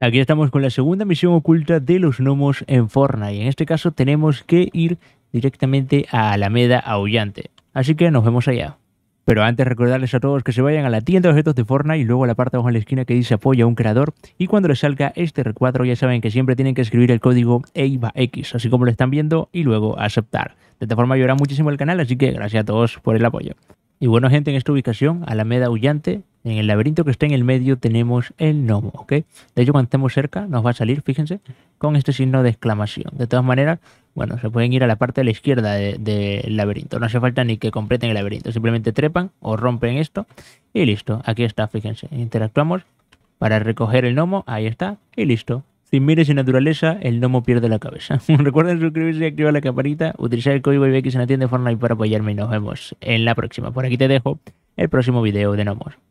Aquí estamos con la segunda misión oculta de los gnomos en Fortnite. En este caso tenemos que ir directamente a Alameda Aullante. Así que nos vemos allá. Pero antes recordarles a todos que se vayan a la tienda de objetos de Fortnite y luego a la parte de abajo en la esquina que dice apoya a un creador y cuando les salga este recuadro ya saben que siempre tienen que escribir el código EIVAX así como lo están viendo y luego aceptar. De esta forma ayudará muchísimo el canal así que gracias a todos por el apoyo. Y bueno gente en esta ubicación, Alameda Aullante, en el laberinto que está en el medio tenemos el gnomo, ¿ok? De hecho, cuando estemos cerca nos va a salir, fíjense, con este signo de exclamación. De todas maneras, bueno, se pueden ir a la parte de la izquierda del laberinto. No hace falta ni que completen el laberinto. Simplemente trepan o rompen esto y listo. Aquí está, fíjense. Interactuamos para recoger el gnomo. Ahí está. Y listo. Sin mires y naturaleza, el gnomo pierde la cabeza. Recuerden suscribirse y activar la campanita, utilizar el código IBX en la tienda de Fortnite para apoyarme y nos vemos en la próxima. Por aquí te dejo el próximo video de Gnomos.